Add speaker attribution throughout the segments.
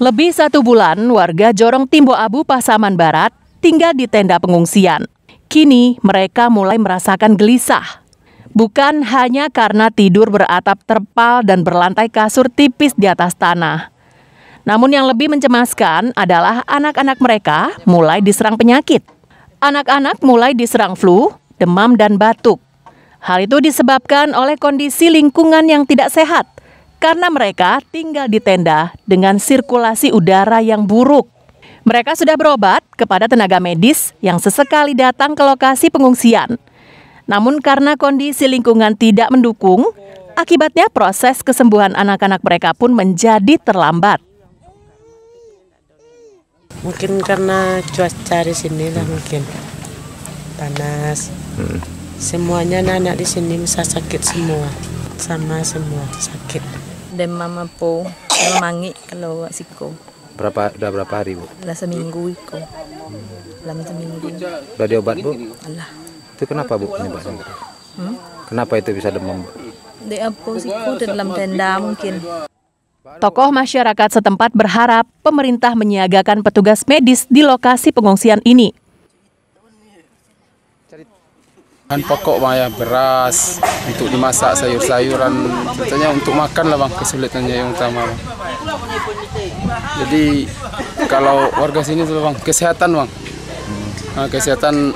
Speaker 1: Lebih satu bulan, warga Jorong Timbo Abu Pasaman Barat tinggal di tenda pengungsian. Kini mereka mulai merasakan gelisah. Bukan hanya karena tidur beratap terpal dan berlantai kasur tipis di atas tanah. Namun yang lebih mencemaskan adalah anak-anak mereka mulai diserang penyakit. Anak-anak mulai diserang flu, demam, dan batuk. Hal itu disebabkan oleh kondisi lingkungan yang tidak sehat karena mereka tinggal di tenda dengan sirkulasi udara yang buruk. Mereka sudah berobat kepada tenaga medis yang sesekali datang ke lokasi pengungsian. Namun karena kondisi lingkungan tidak mendukung, akibatnya proses kesembuhan anak-anak mereka pun menjadi terlambat. Mungkin karena cuaca di sini lah mungkin panas. Hmm. Semuanya anak-anak di sini bisa sakit semua, sama semua sakit dan mama po mangi kalau siko
Speaker 2: berapa udah berapa hari bu udah seminggu iko hmm. lama seminggu udah diobat bu Allah itu kenapa bu penyebabnya hmm? kenapa itu bisa demam bu
Speaker 1: di apa siko di dalam tenda mungkin Tokoh masyarakat setempat berharap pemerintah menyiagakan petugas medis di lokasi pengungsian ini
Speaker 2: Bahan pokok bang ya, beras untuk dimasak sayur-sayuran, contohnya untuk makan lah bang kesulitannya yang utama bang. Jadi kalau warga sini tuh bang kesehatan bang, nah, kesehatan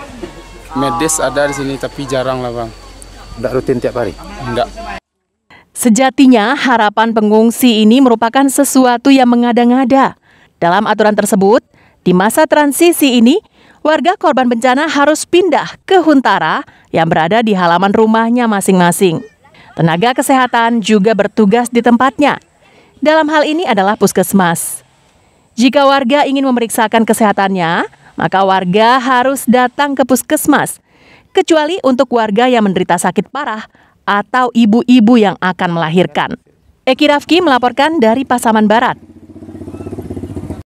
Speaker 2: medis ada di sini tapi jarang lah bang. Tidak rutin tiap hari? Enggak.
Speaker 1: Sejatinya harapan pengungsi ini merupakan sesuatu yang mengada-ngada. Dalam aturan tersebut, di masa transisi ini warga korban bencana harus pindah ke Huntara yang berada di halaman rumahnya masing-masing. Tenaga kesehatan juga bertugas di tempatnya. Dalam hal ini adalah puskesmas. Jika warga ingin memeriksakan kesehatannya, maka warga harus datang ke puskesmas, kecuali untuk warga yang menderita sakit parah atau ibu-ibu yang akan melahirkan. Eki Rafki melaporkan dari Pasaman Barat.